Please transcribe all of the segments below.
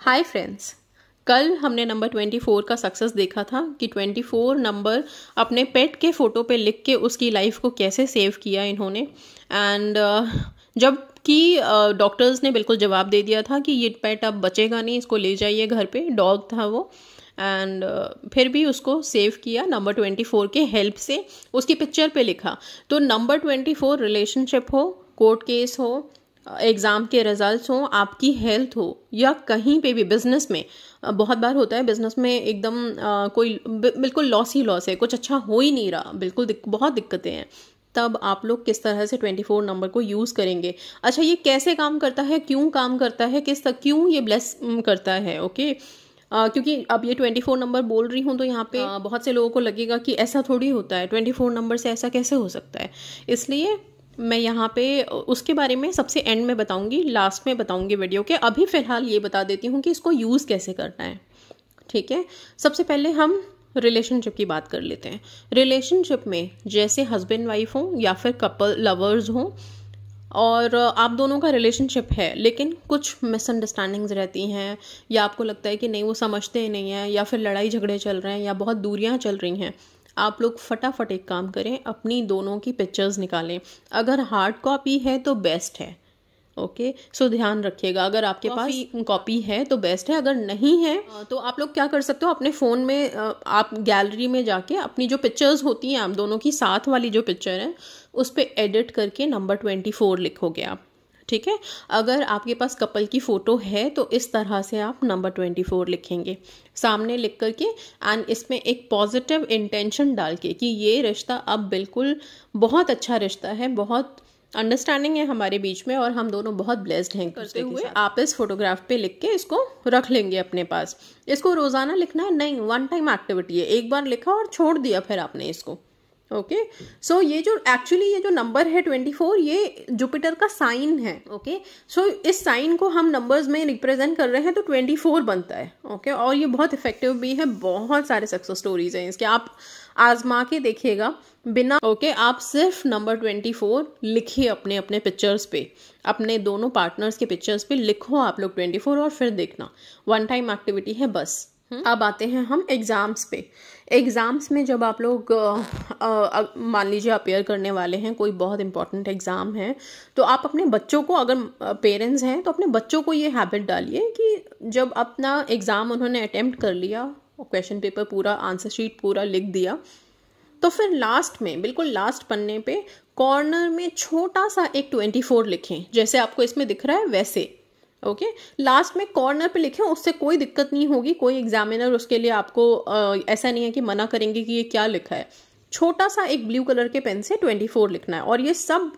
हाय friends कल हमने number twenty four का सक्सेस देखा था कि ट्वेंटी फोर नंबर अपने पेट के फ़ोटो पे लिख के उसकी लाइफ को कैसे सेव किया इन्होंने एंड uh, जब कि डॉक्टर्स uh, ने बिल्कुल जवाब दे दिया था कि ये पेट अब बचेगा नहीं इसको ले जाइए घर पे डॉग था वो एंड uh, फिर भी उसको सेव किया नंबर ट्वेंटी फोर के हेल्प से उसकी पिक्चर पे लिखा तो नंबर ट्वेंटी फोर रिलेशनशिप हो कोर्ट केस हो एग्ज़ाम के रिजल्ट्स हों आपकी हेल्थ हो या कहीं पे भी बिज़नेस में बहुत बार होता है बिज़नेस में एकदम कोई बिल्कुल लॉस ही लॉस है कुछ अच्छा हो ही नहीं रहा बिल्कुल दिक, बहुत दिक्कतें हैं तब आप लोग किस तरह से 24 नंबर को यूज़ करेंगे अच्छा ये कैसे काम करता है क्यों काम करता है किस तक क्यों ये ब्लेस करता है ओके Uh, क्योंकि अब ये ट्वेंटी फोर नंबर बोल रही हूँ तो यहाँ पे uh, बहुत से लोगों को लगेगा कि ऐसा थोड़ी होता है ट्वेंटी फोर नंबर से ऐसा कैसे हो सकता है इसलिए मैं यहाँ पे उसके बारे में सबसे एंड में बताऊँगी लास्ट में बताऊँगी वीडियो के अभी फ़िलहाल ये बता देती हूँ कि इसको यूज़ कैसे करना है ठीक है सबसे पहले हम रिलेशनशिप की बात कर लेते हैं रिलेशनशिप में जैसे हस्बैंड वाइफ हों या फिर कपल लवर्स हों और आप दोनों का रिलेशनशिप है लेकिन कुछ मिसअंडरस्टैंडिंग्स रहती हैं या आपको लगता है कि नहीं वो समझते ही नहीं हैं या फिर लड़ाई झगड़े चल रहे हैं या बहुत दूरियां चल रही हैं आप लोग फटाफट एक काम करें अपनी दोनों की पिक्चर्स निकालें अगर हार्ड कॉपी है तो बेस्ट है ओके सो ध्यान रखिएगा अगर आपके पास कॉपी है तो बेस्ट है अगर नहीं है हाँ, तो आप लोग क्या कर सकते हो अपने फ़ोन में आप गैलरी में जाके अपनी जो पिक्चर्स होती हैं आप दोनों की साथ वाली जो पिक्चर है उस पर एडिट करके नंबर ट्वेंटी फोर लिखोगे आप ठीक है अगर आपके पास कपल की फ़ोटो है तो इस तरह से आप नंबर ट्वेंटी फोर लिखेंगे सामने लिख करके एंड इसमें एक पॉजिटिव इंटेंशन डाल के कि ये रिश्ता अब बिल्कुल बहुत अच्छा रिश्ता है बहुत अंडरस्टैंडिंग है हमारे बीच में और हम दोनों बहुत ब्लेस्ड हैं करते हुए आप इस फोटोग्राफ पे लिख के इसको रख लेंगे अपने पास इसको रोज़ाना लिखना है नहीं वन टाइम एक्टिविटी है एक बार लिखा और छोड़ दिया फिर आपने इसको ओके okay? सो so, ये जो एक्चुअली ये जो नंबर है ट्वेंटी फोर ये जुपिटर का साइन है ओके okay? सो so, इस साइन को हम नंबर्स में रिप्रेजेंट कर रहे हैं तो ट्वेंटी फोर बनता है ओके okay? और ये बहुत इफेक्टिव भी है बहुत सारे सक्सेस स्टोरीज हैं इसके आप आजमा के देखिएगा बिना ओके okay, आप सिर्फ नंबर ट्वेंटी फोर लिखिए अपने अपने पिक्चर्स पे अपने दोनों पार्टनर्स के पिक्चर्स पे लिखो आप लोग ट्वेंटी फोर और फिर देखना वन टाइम एक्टिविटी है बस हम्म। अब आते हैं हम एग्ज़ाम्स पे एग्ज़ाम्स में जब आप लोग मान लीजिए अपेयर करने वाले हैं कोई बहुत इंपॉर्टेंट एग्ज़ाम है तो आप अपने बच्चों को अगर पेरेंट्स हैं तो अपने बच्चों को ये हैबिट डालिए कि जब अपना एग्ज़ाम उन्होंने अटैम्प्ट कर लिया क्वेश्चन पेपर पूरा आंसर शीट पूरा लिख दिया तो फिर लास्ट में बिल्कुल लास्ट पन्ने पे कॉर्नर में छोटा सा एक ट्वेंटी फोर लिखें जैसे आपको इसमें दिख रहा है वैसे ओके okay? लास्ट में कॉर्नर पे लिखें उससे कोई दिक्कत नहीं होगी कोई एग्जामिनर उसके लिए आपको आ, ऐसा नहीं है कि मना करेंगे कि ये क्या लिखा है छोटा सा एक ब्लू कलर के पेन से ट्वेंटी फोर लिखना है और ये सब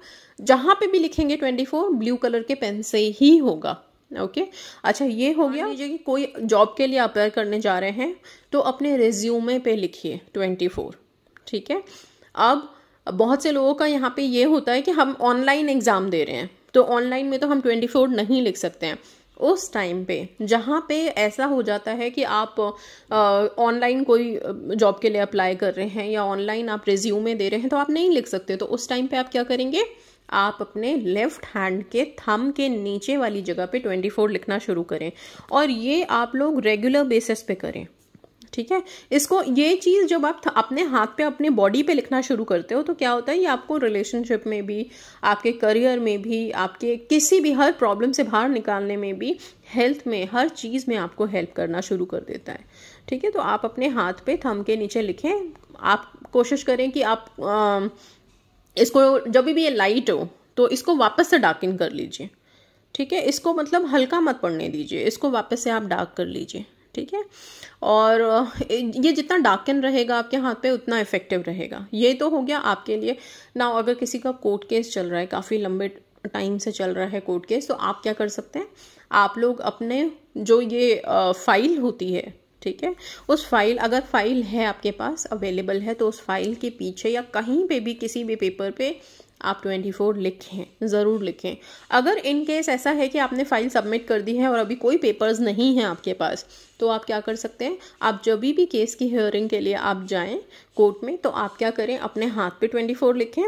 जहाँ पे भी लिखेंगे ट्वेंटी फोर ब्लू कलर के पेन से ही होगा ओके okay? अच्छा ये हो गया कि कोई जॉब के लिए अपेयर करने जा रहे हैं तो अपने रिज्यूमे पे लिखिए ट्वेंटी फोर ठीक है अब बहुत से लोगों का यहाँ पे ये होता है कि हम ऑनलाइन एग्ज़ाम दे रहे हैं तो ऑनलाइन में तो हम ट्वेंटी फोर नहीं लिख सकते हैं उस टाइम पे जहाँ पे ऐसा हो जाता है कि आप ऑनलाइन कोई जॉब के लिए अप्लाई कर रहे हैं या ऑनलाइन आप रिज्यूमे दे रहे हैं तो आप नहीं लिख सकते तो उस टाइम पे आप क्या करेंगे आप अपने लेफ्ट हैंड के थम के नीचे वाली जगह पे 24 लिखना शुरू करें और ये आप लोग रेगुलर बेसिस पे करें ठीक है इसको ये चीज़ जब आप अपने हाथ पे अपने बॉडी पे लिखना शुरू करते हो तो क्या होता है ये आपको रिलेशनशिप में भी आपके करियर में भी आपके किसी भी हर प्रॉब्लम से बाहर निकालने में भी हेल्थ में हर चीज़ में आपको हेल्प करना शुरू कर देता है ठीक है तो आप अपने हाथ पे थम के नीचे लिखें आप कोशिश करें कि आप आ, इसको जब भी ये लाइट हो तो इसको वापस से इन कर लीजिए ठीक है इसको मतलब हल्का मत पड़ने दीजिए इसको वापस से आप डार्क कर लीजिए ठीक है और ये जितना डार्कन रहेगा आपके हाथ पे उतना इफेक्टिव रहेगा ये तो हो गया आपके लिए ना अगर किसी का कोर्ट केस चल रहा है काफ़ी लंबे टाइम से चल रहा है कोर्ट केस तो आप क्या कर सकते हैं आप लोग अपने जो ये फाइल होती है ठीक है उस फाइल अगर फाइल है आपके पास अवेलेबल है तो उस फाइल के पीछे या कहीं पे भी किसी भी पेपर पे आप 24 लिखें ज़रूर लिखें अगर इन केस ऐसा है कि आपने फाइल सबमिट कर दी है और अभी कोई पेपर्स नहीं हैं आपके पास तो आप क्या कर सकते हैं आप जब भी केस की हियरिंग के लिए आप जाएं कोर्ट में तो आप क्या करें अपने हाथ पे 24 लिखें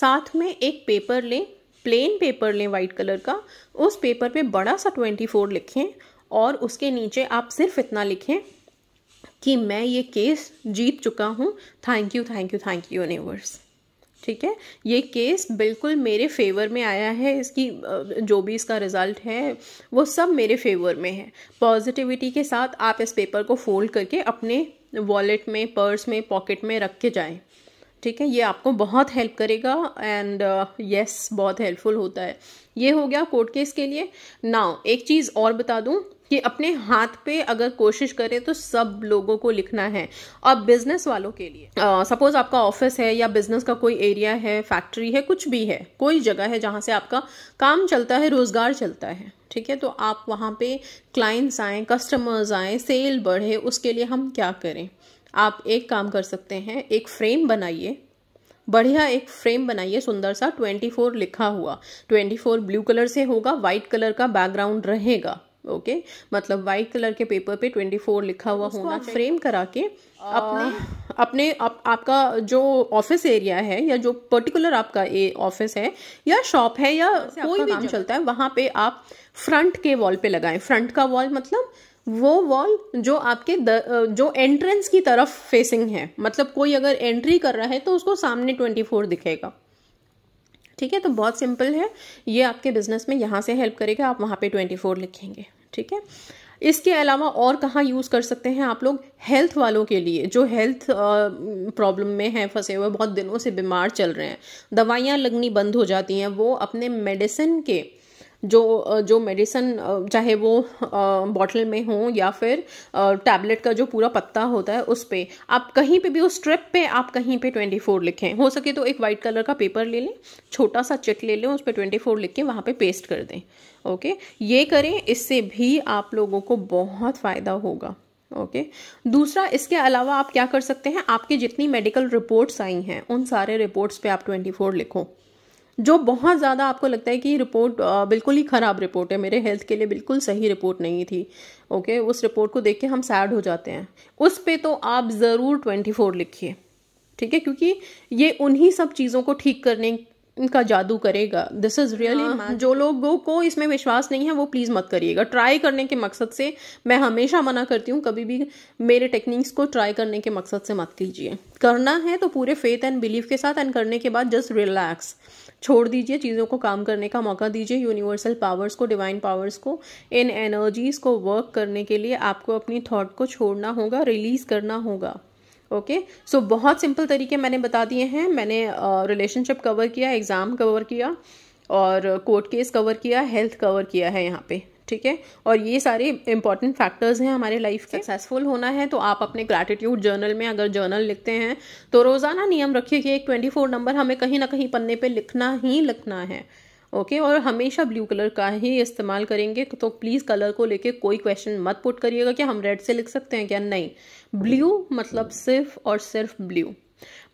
साथ में एक पेपर लें प्लेन पेपर लें वाइट कलर का उस पेपर पे बड़ा सा ट्वेंटी लिखें और उसके नीचे आप सिर्फ इतना लिखें कि मैं ये केस जीत चुका हूँ thank you thank you thank you universe ठीक है ये केस बिल्कुल मेरे फेवर में आया है इसकी जो भी इसका रिज़ल्ट है वो सब मेरे फेवर में है पॉजिटिविटी के साथ आप इस पेपर को फोल्ड करके अपने वॉलेट में पर्स में पॉकेट में रख के जाएं ठीक है ये आपको बहुत हेल्प करेगा एंड यस uh, yes, बहुत हेल्पफुल होता है ये हो गया कोर्ट केस के लिए नाउ एक चीज़ और बता दूँ कि अपने हाथ पे अगर कोशिश करें तो सब लोगों को लिखना है और बिजनेस वालों के लिए सपोज uh, आपका ऑफिस है या बिजनेस का कोई एरिया है फैक्ट्री है कुछ भी है कोई जगह है जहाँ से आपका काम चलता है रोजगार चलता है ठीक है तो आप वहाँ पे क्लाइंट्स आए कस्टमर्स आए सेल बढ़े उसके लिए हम क्या करें आप एक काम कर सकते हैं एक फ्रेम बनाइए बढ़िया एक फ्रेम बनाइए सुंदर सा 24 लिखा हुआ 24 ब्लू कलर से होगा वाइट कलर का बैकग्राउंड रहेगा ओके मतलब वाइट कलर के पेपर पे 24 लिखा हुआ होना फ्रेम करा के अपने अपने आप, आपका जो ऑफिस एरिया है या जो पर्टिकुलर आपका ए ऑफिस है या शॉप है या कोई भी काम चलता है वहां पे आप फ्रंट के वॉल पे लगाएं फ्रंट का वॉल मतलब वो वॉल जो आपके द, जो एंट्रेंस की तरफ फेसिंग है मतलब कोई अगर एंट्री कर रहा है तो उसको सामने फोर दिखेगा ठीक है तो बहुत सिंपल है ये आपके बिजनेस में यहाँ से हेल्प करेगा आप वहाँ पे ट्वेंटी फोर लिखेंगे ठीक है इसके अलावा और कहाँ यूज़ कर सकते हैं आप लोग हेल्थ वालों के लिए जो हेल्थ प्रॉब्लम में हैं फंसे हुए बहुत दिनों से बीमार चल रहे हैं दवाइयाँ लगनी बंद हो जाती हैं वो अपने मेडिसिन के जो जो मेडिसन चाहे वो बॉटल में हो या फिर टैबलेट का जो पूरा पत्ता होता है उस पर आप कहीं पे भी उस स्ट्रिप पे आप कहीं पे 24 लिखें हो सके तो एक वाइट कलर का पेपर ले लें छोटा सा चिट ले लें उस पर फोर लिख के वहाँ पे पेस्ट कर दें ओके ये करें इससे भी आप लोगों को बहुत फ़ायदा होगा ओके okay. दूसरा इसके अलावा आप क्या कर सकते हैं आपकी जितनी मेडिकल रिपोर्ट्स आई हैं उन सारे रिपोर्ट्स पे आप 24 लिखो जो बहुत ज़्यादा आपको लगता है कि रिपोर्ट बिल्कुल ही ख़राब रिपोर्ट है मेरे हेल्थ के लिए बिल्कुल सही रिपोर्ट नहीं थी ओके उस रिपोर्ट को देख के हम सैड हो जाते हैं उस पर तो आप ज़रूर ट्वेंटी फोर लिखिए ठीक है क्योंकि ये उन्हीं सब चीज़ों को ठीक करने इनका जादू करेगा दिस इज रियली जो लोगों को इसमें विश्वास नहीं है वो प्लीज़ मत करिएगा ट्राई करने के मकसद से मैं हमेशा मना करती हूँ कभी भी मेरे टेक्निक्स को ट्राई करने के मकसद से मत कीजिए करना है तो पूरे फेथ एंड बिलीव के साथ एंड करने के बाद जस्ट रिलैक्स छोड़ दीजिए चीज़ों को काम करने का मौका दीजिए यूनिवर्सल पावर्स को डिवाइन पावर्स को इन एनर्जीज को वर्क करने के लिए आपको अपनी थॉट को छोड़ना होगा रिलीज़ करना होगा ओके okay? सो so, बहुत सिंपल तरीके मैंने बता दिए हैं मैंने रिलेशनशिप uh, कवर किया एग्ज़ाम कवर किया और कोर्ट केस कवर किया हेल्थ कवर किया है यहाँ पे ठीक है और ये सारे इंपॉर्टेंट फैक्टर्स हैं हमारे लाइफ के सक्सेसफुल होना है तो आप अपने ग्रेटिट्यूड जर्नल में अगर जर्नल लिखते हैं तो रोज़ाना नियम रखिए कि एक ट्वेंटी फोर नंबर हमें कहीं ना कहीं पन्ने पर लिखना ही लिखना है ओके और हमेशा ब्लू कलर का ही इस्तेमाल करेंगे तो प्लीज़ कलर को लेके कोई क्वेश्चन मत पुट करिएगा कि हम रेड से लिख सकते हैं क्या नहीं ब्लू मतलब सिर्फ और सिर्फ ब्लू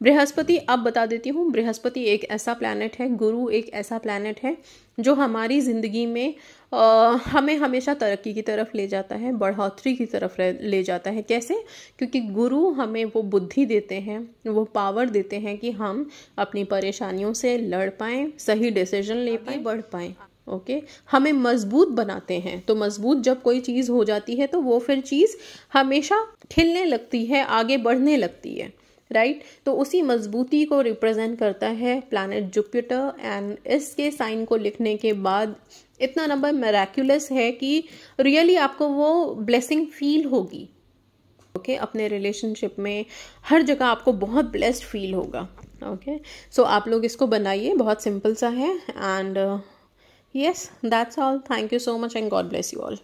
बृहस्पति अब बता देती हूँ बृहस्पति एक ऐसा प्लानट है गुरु एक ऐसा प्लानट है जो हमारी ज़िंदगी में आ, हमें हमेशा तरक्की की तरफ ले जाता है बढ़ोतरी की तरफ ले जाता है कैसे क्योंकि गुरु हमें वो बुद्धि देते हैं वो पावर देते हैं कि हम अपनी परेशानियों से लड़ पाएँ सही डिसीजन ले पाए बढ़ पाएँ ओके okay? हमें मजबूत बनाते हैं तो मजबूत जब कोई चीज़ हो जाती है तो वो फिर चीज़ हमेशा खिलने लगती है आगे बढ़ने लगती है राइट right? तो उसी मजबूती को रिप्रेजेंट करता है प्लानट जुपिटर एंड इसके साइन को लिखने के बाद इतना नंबर मेराक्यूलस है कि रियली really आपको वो ब्लेसिंग फील होगी ओके okay? अपने रिलेशनशिप में हर जगह आपको बहुत ब्लेस्ड फील होगा ओके okay? सो so, आप लोग इसको बनाइए बहुत सिंपल सा है and yes that's all thank you so much and God bless you all